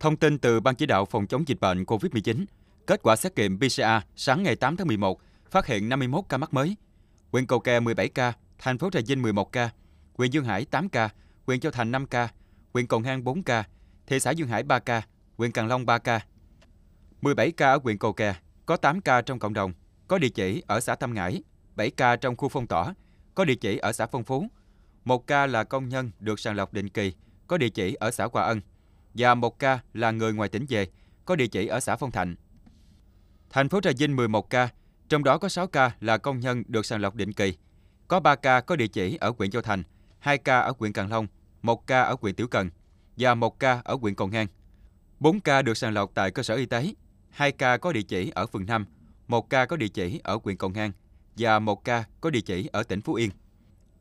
Thông tin từ Ban chỉ đạo phòng chống dịch bệnh COVID-19, kết quả xét nghiệm PCR sáng ngày 8 tháng 11 phát hiện 51 ca mắc mới. Huyện Cầu Kè 17 ca, thành phố Trà Vinh 11 ca, huyện Dương Hải 8 ca, huyện Châu Thành 5 ca, huyện Cần Hang 4 ca, thị xã Dương Hải 3 ca, huyện Càng Long 3 ca. 17 ca ở huyện Cầu Kè, có 8 ca trong cộng đồng, có địa chỉ ở xã Tam Ngãi, 7 ca trong khu phong tỏa, có địa chỉ ở xã Phong Phú, 1 ca là công nhân được sàng lọc định kỳ, có địa chỉ ở xã Hòa Ân và một ca là người ngoài tỉnh về, có địa chỉ ở xã Phong Thạnh. Thành phố Trà Vinh 11 ca, trong đó có 6 ca là công nhân được sàng lọc định kỳ. Có 3 ca có địa chỉ ở huyện Châu Thành, 2 ca ở huyện Cần Long, 1 ca ở huyện Tiểu Cần và 1 ca ở huyện Còn Ngang. 4 ca được sàng lọc tại cơ sở y tế, 2 ca có địa chỉ ở phường 5, 1 ca có địa chỉ ở huyện Còn Ngang và 1 ca có địa chỉ ở tỉnh Phú Yên.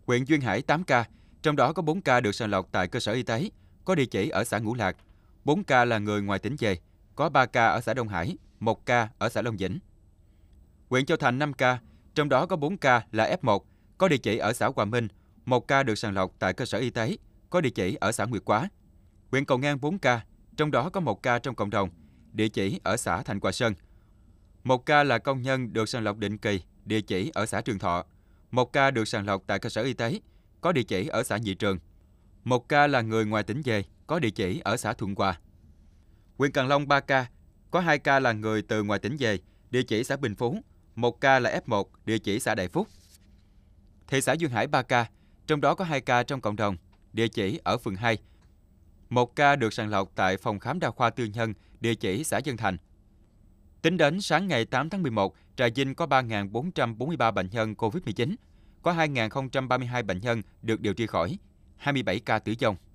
Huyện Duyên Hải 8 ca, trong đó có 4 ca được sàng lọc tại cơ sở y tế, có địa chỉ ở xã Ngũ Lạc 4 ca là người ngoài tỉnh về, có 3 ca ở xã Đông Hải, 1 ca ở xã Long Vĩnh. Huyện Châu Thành 5 ca, trong đó có 4 ca là F1, có địa chỉ ở xã Hòa Minh, 1 ca được sàng lọc tại cơ sở y tế, có địa chỉ ở xã Nguyệt Quá. Huyện Cầu Ngang 4 ca, trong đó có 1 ca trong cộng đồng, địa chỉ ở xã Thành Hòa Sơn. 1 ca là công nhân được sàng lọc định kỳ, địa chỉ ở xã Trường Thọ. 1 ca được sàng lọc tại cơ sở y tế, có địa chỉ ở xã Nhị Trường. 1 ca là người ngoài tỉnh về, có địa chỉ ở xã Thuận Hòa. Huyện Cần Long 3 ca, có 2 ca là người từ ngoài tỉnh về, địa chỉ xã Bình Phú, 1 ca là F1, địa chỉ xã Đại Phúc. Thị xã Duyên Hải 3 ca, trong đó có 2 ca trong cộng đồng, địa chỉ ở phường 2. 1 ca được sàng lọc tại phòng khám đa khoa tư nhân, địa chỉ xã Dân Thành. Tính đến sáng ngày 8 tháng 11, Trà Vinh có 3.443 bệnh nhân COVID-19, có 2.032 bệnh nhân được điều trị khỏi, 27 ca tử vong.